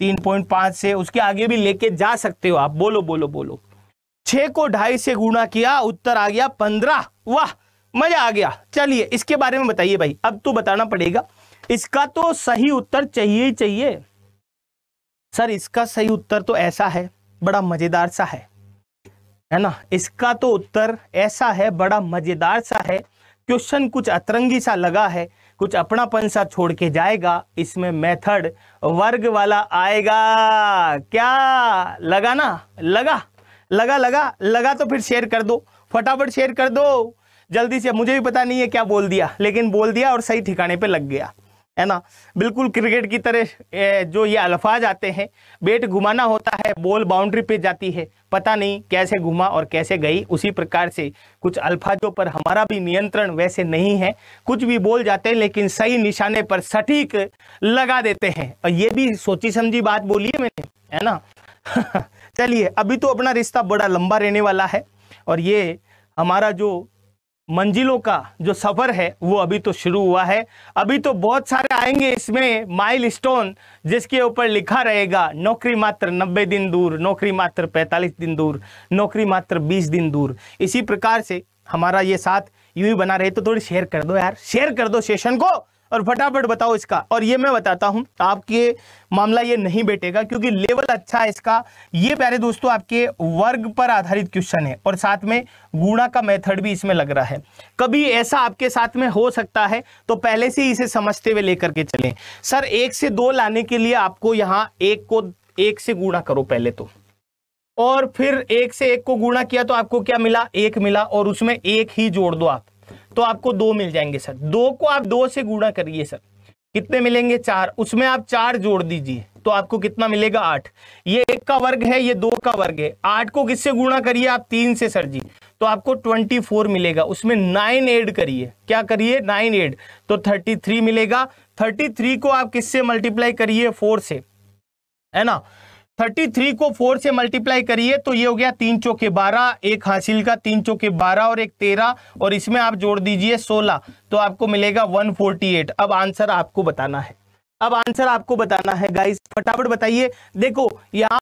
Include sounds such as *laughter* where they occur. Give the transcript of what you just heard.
तीन पॉइंट पांच से उसके आगे भी लेके जा सकते हो आप बोलो बोलो बोलो छ को ढाई से गुणा किया उत्तर आ गया पंद्रह वाह मजा आ गया चलिए इसके बारे में बताइए भाई अब तो बताना पड़ेगा इसका तो सही उत्तर चाहिए ही चाहिए सर इसका सही उत्तर तो ऐसा है बड़ा मजेदार सा है है ना इसका तो उत्तर ऐसा है बड़ा मजेदार सा है क्वेश्चन कुछ अतरंगी सा लगा है कुछ अपनापन सा छोड़ के जाएगा इसमें मेथड वर्ग वाला आएगा क्या लगा ना लगा लगा लगा लगा तो फिर शेयर कर दो फटाफट शेयर कर दो जल्दी से मुझे भी पता नहीं है क्या बोल दिया लेकिन बोल दिया और सही ठिकाने पे लग गया है ना बिल्कुल क्रिकेट की तरह जो ये अल्फाज आते हैं बेट घुमाना होता है बॉल बाउंड्री पे जाती है पता नहीं कैसे घुमा और कैसे गई उसी प्रकार से कुछ अल्फाजों पर हमारा भी नियंत्रण वैसे नहीं है कुछ भी बोल जाते हैं लेकिन सही निशाने पर सटीक लगा देते हैं और ये भी सोची समझी बात बोली है मैंने है ना *laughs* चलिए अभी तो अपना रिश्ता बड़ा लंबा रहने वाला है और ये हमारा जो मंजिलों का जो सफ़र है वो अभी तो शुरू हुआ है अभी तो बहुत सारे आएंगे इसमें माइल स्टोन जिसके ऊपर लिखा रहेगा नौकरी मात्र 90 दिन दूर नौकरी मात्र 45 दिन दूर नौकरी मात्र 20 दिन दूर इसी प्रकार से हमारा ये साथ यू ही बना रहे तो थोड़ी शेयर कर दो यार शेयर कर दो सेशन को और फटाफट बताओ इसका और ये मैं बताता हूं आपके मामला ये नहीं बैठेगा क्योंकि लेवल अच्छा है इसका ये प्यारे दोस्तों आपके वर्ग पर आधारित क्वेश्चन है और साथ में गुणा का मेथड भी इसमें लग रहा है कभी ऐसा आपके साथ में हो सकता है तो पहले से इसे समझते हुए लेकर के चलें सर एक से दो लाने के लिए आपको यहाँ एक को एक से गुणा करो पहले तो और फिर एक से एक को गुणा किया तो आपको क्या मिला एक मिला और उसमें एक ही जोड़ दो आप तो आपको दो मिल जाएंगे सर दो को आप दो से गुणा करिए सर कितने मिलेंगे चार उसमें आप चार जोड़ दीजिए तो आपको कितना मिलेगा आठ ये एक का वर्ग है ये दो का वर्ग है आठ को किससे गुणा करिए आप तीन से सर जी तो आपको ट्वेंटी फोर मिलेगा उसमें नाइन एड करिए क्या करिए नाइन एड तो थर्टी थ्री मिलेगा थर्टी थ्री को आप किससे मल्टीप्लाई करिए फोर से है ना थर्टी थ्री को फोर से मल्टीप्लाई करिए तो ये हो गया तीन चौके बारह एक हासिल का तीन चौके बारह और एक तेरह और इसमें आप जोड़ दीजिए सोलह तो आपको मिलेगा वन फोर्टी एट अब आंसर आपको बताना है अब आंसर आपको बताना है गाइस फटाफट बताइए देखो यहाँ